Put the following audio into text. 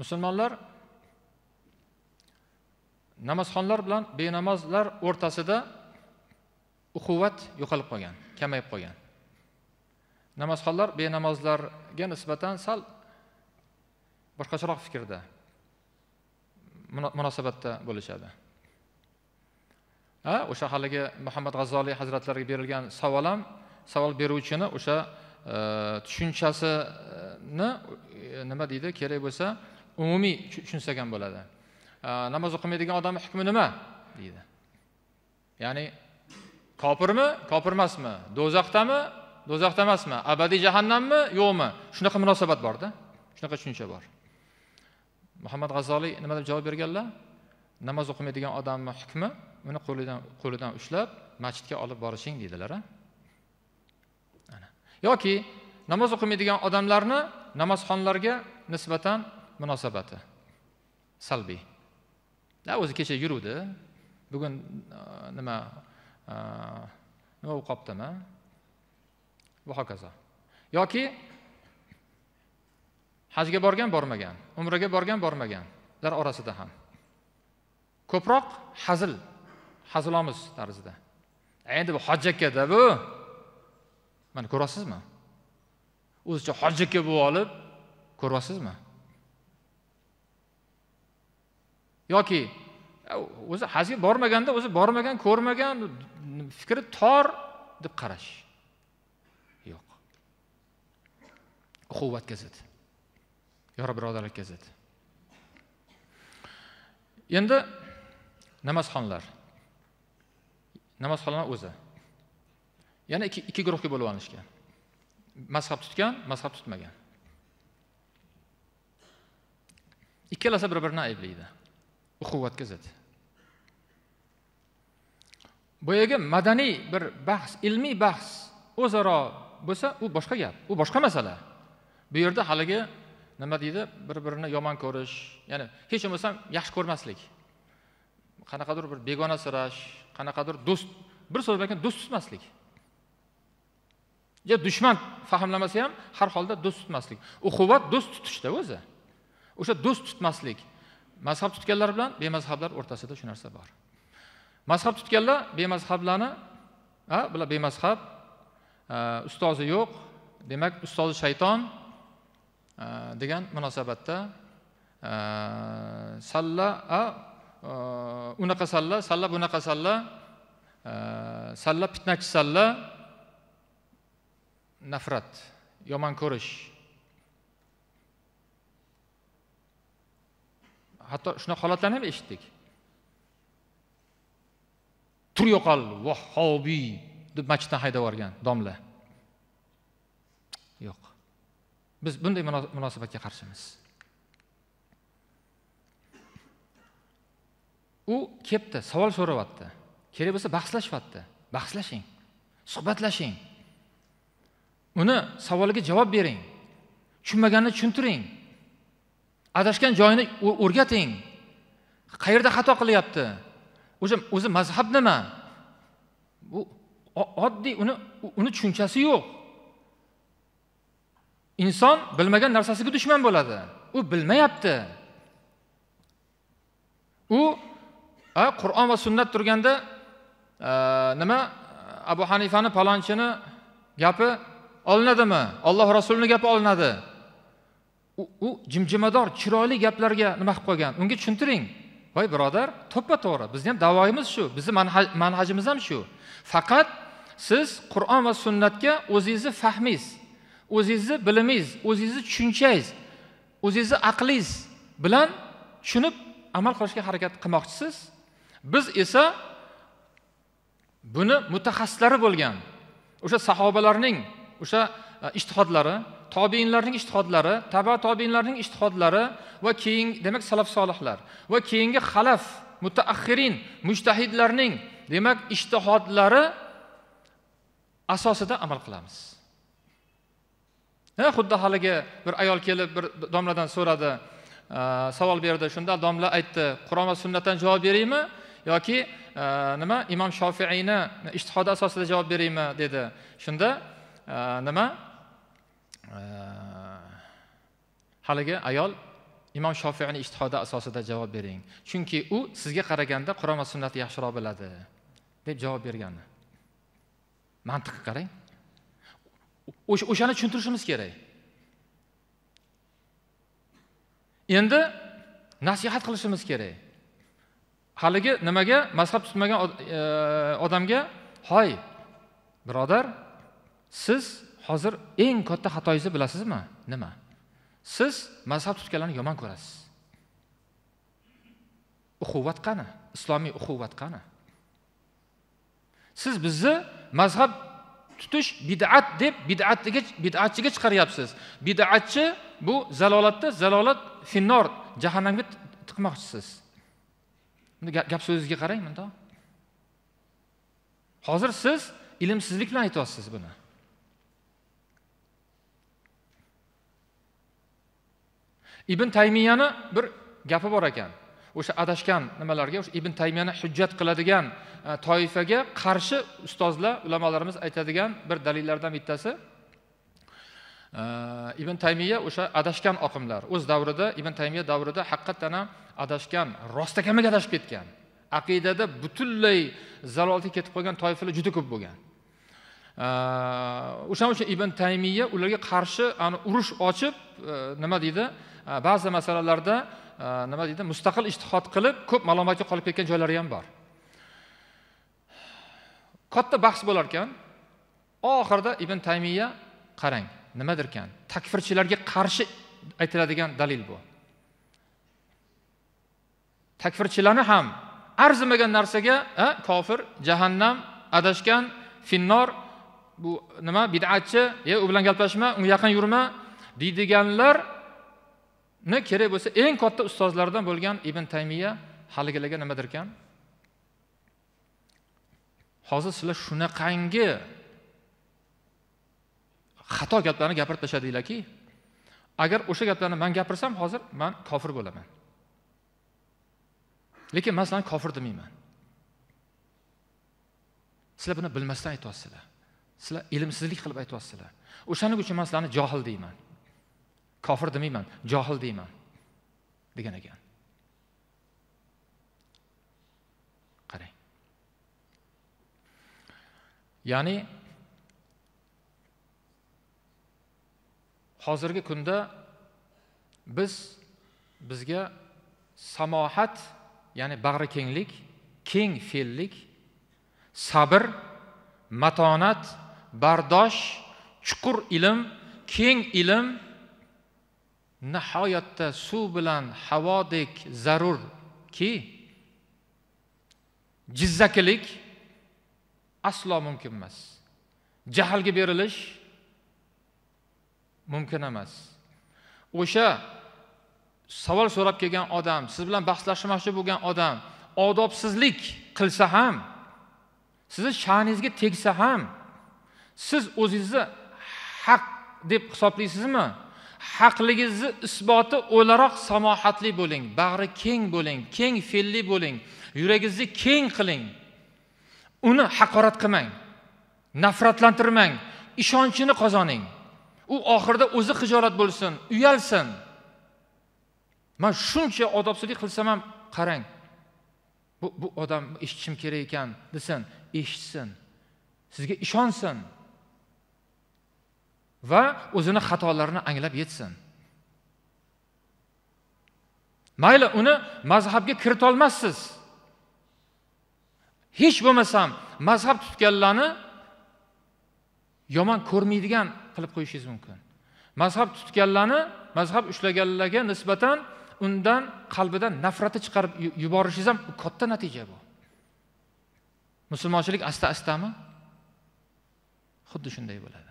musulmonlar namozxonlar bilan benamozlar o'rtasida uquvvat yo'qolib qolgan kamayib qolgan namozxonlar benamozlarga nisbatan sal boshqacharoq fikrda munosabatda bo'lishadi ha o'sha haligi muhammad g'azzoliy hazratlariga berilgan savol ham savol beruvchini o'sha e, tushunchasini e, nima deydi kerak bo'lsa umumiy tushunsak ham bo'ladi namoz o'qimaydigan odamni hukmi nima deydi ya'ni kofirmi kofir emasmi do'zaxdami do'zaxda emasmi abadiy jahannammi yo'qmi shunaqa munosabat borda shunaqa tushuncha bor muhammad g'azoliy nima deb javob berganlar namoz o'qimaydigan odamni hukmi uni qo'lidan qo'lidan ushlab masjidga olib borishing deydilar yoki namoz o'qimaydigan odamlarni namozxonlarga nisbatan munosabati salbiy o'zi kecha yuruvdi bugun uh, nima uh, nima bo'lib qolibdimi va hokazo yoki hajga borgan bormagan umraga borgan bormaganlar orasida ham ko'proq hazil hazilomuz tarzida endi bu hojjakada bu mana ko'ryapsizmi o'zicha hojjakka bo'lib olib ko'ryapsizmi yoki o'zi hajga bormaganda o'zi bormagan ko'rmagan fikri tor deb qarash yo'q uquvvatga zid yora birodarlar zid endi namozxonlar namozxonlar o'zi yana ikki, ikki guruhga bo'lib olinishgan mazhab tutgan mazhab tutmagan ikkalasi bir birini ayblaydi uquvatga zid boyagi madaniy bir bahs ilmiy bahs o'zaro bo'lsa u boshqa gap u boshqa masala bu yerda haligi nima deydi bir birini yomon ko'rish ya'ni hech bo'lmasam yaxshi ko'rmaslik qanaqadir bir begona begonasirash qanaqadir do'st bir so'z bilan do'st tutmaslik yo dushman fahmlamasa ham har holda do'st tutmaslik uquvat do'st tutishda o'zi o'sha do'st tutmaslik mazhab tutganlar bilan bemazhablar o'rtasida shu narsa bor mazhab tutganlar bemazhablarni a bular bemazhab ustozi yo'q demak ustozi shayton degan munosabatda salla a unaqa salla salla bunaqa salla salla fitnachi salla nafrat yomon ko'rish hatto shunaqa holatlarni ham eshitdik tur yo'qol vahobiy deb masjiddan haydab yuborgan domla yo'q biz bunday munosabatga qarshimiz u kelibdi savol so'rayapti kerak bo'lsa bahslashyapti bahslashing suhbatlashing uni savoliga javob bering tushunmaganini tushuntiring adashgan joyini o'rgating qayerda xato qilyapti o'sha o'zi mazhab nima bu oddiy uni uni tushunchasi yo'q inson bilmagan narsasiga dushman bo'ladi u bilmayapti u qur'on va sunnat turganda nima abu hanifani palonchini gapi olinadimi olloh rasulini gapi olinadi u jimjimador chiroyli gaplarga nima qilib qo'ygan unga tushuntiring voy birodar to'ppa to'g'ri bizni ham davoyimiz shu bizni manhajimiz ham shu faqat siz qur'on va sunnatga o'zingizni fahmingiz o'zingizni bilimingiz o'zingizni tushunchangiz o'zingizni aqlingiz bilan tushunib amal qilishga harakat qilmoqchisiz biz esa buni mutaxassislari bo'lgan o'sha sahobalarning o'sha e, ishtihodlari tobiinlarning ishtihodlari taba tobiinlarning ishtihodlari va keyin demak salaf solihlar va keyingi xalaf mutaaxirin mushtahidlarning demak ishtihodlari asosida amal qilamiz xuddi haligi bir ayol kelib bir domladan so'radi savol berdi shunda domla aytdi qur'on va sunnatdan javob beraymi yoki nima imom shofiiyni ishtihodi asosida javob beraymi dedi shunda nima haligi ayol imom shofiyani ishtihodi asosida javob bering chunki u sizga qaraganda qur'on va sunnatni yaxshiroq biladi deb javob bergan mantiqqa qarang o'shani tushuntirishimiz kerak endi nasihat qilishimiz kerak haligi nimaga mazhab tutmagan e, odamga hoy birodar siz hozir eng katta xatoyingizni bilasizmi nima siz mazhab tutganlarni yomon ko'rasiz uquvat qani islomiy uquvat qani siz bizni mazhab tutish bid'at deb bidatiga bid'atchiga chiqaryapsiz bid'atchi bu zalolatda zalolat finnor jahannamga tiqmoqchisiz gap so'zingizga qarang mundoq hozir siz ilmsizlik bilan aytyapsiz buni ibn taymiyani bir gapi bor ekan o'sha adashgan nimalarga o'sha ibn taymiyani hujjat qiladigan e, toifaga qarshi ustozlar ulamolarimiz aytadigan bir dalillardan bittasi e, ibn taymiya o'sha adashgan oqimlar o'z davrida ibn taymiya davrida haqiqatdan ham adashgan rostakamiga adashib ketgan aqidada butunlay zalolatga ketib qolgan toifalar juda ko'p bo'lgan e, o'shaning uchun ibn taymiya ularga qarshi ani urush ochib E, nima deydi e, ba'zi masalalarda e, nima deydi mustaqil ishtihod qilib ko'p malomatga qolib ketgan joylari ham bor katta bahs bo'lar ekan oxirida ibn taymiya qarang nimadirkan takfirchilarga qarshi aytiladigan dalil bu takfirchilarni ham arzimagan narsaga kofir jahannam adashgan finnor bu nima bid'atchi e u bilan gaplashma unga yaqin yurma deydiganlarni kerak bo'lsa eng katta ustozlardan bo'lgan ibn taymiya haligilarga nima derkan hozir sizlar shunaqangi xato gaplarni gapirib tashladinglarki agar o'sha gaplarni man gapirsam hozir man kofir bo'laman lekin man sizlarni kofir demayman sizlar buni bilmasdan aytyapsizlar sizlar ilmsizlik qilib aytyapsizlar o'shaning uchun man sizlarni johil deyman kofir demayman johil deyman degan ekan qarang ya'ni hozirgi kunda biz bizga samohat ya'ni bag'rikenglik keng fe'llik sabr matonat bardosh chuqur ilm keng ilm nihoyatda suv bilan havodek zarurki jizzakilik aslo mumkin emas jahlga berilish mumkin emas o'sha savol so'rab kelgan odam siz bilan bahslashmoqchi bo'lgan odam odobsizlik qilsa ham sizni sha'ningizga tegsa ham siz o'zingizni haq deb hisoblaysizmi haqligingizni isboti o'laroq samohatli bo'ling bag'ri keng bo'ling keng fe'lli bo'ling yuragingizni keng qiling uni haqorat qilmang nafratlantirmang ishonchini qozoning u oxirida o'zi xijolat bo'lsin uyalsin man shuncha odobsizlik qilsam ham qarang bu bu odam eshitishim kerak ekan desin eshitsin sizga ishonsin va o'zini xatolarini anglab yetsin mayli uni mazhabga kiritolmassiz hech bo'lmasam mazhab tutganlarni yomon ko'rmaydigan qilib qo'yishingiz mumkin mazhab tutganlarni mazhab ushlaganlarga nisbatan undan qalbidan nafrati chiqarib yuborishingiz ham katta natija bu musulmonchilik asta astami xuddi shunday bo'ladi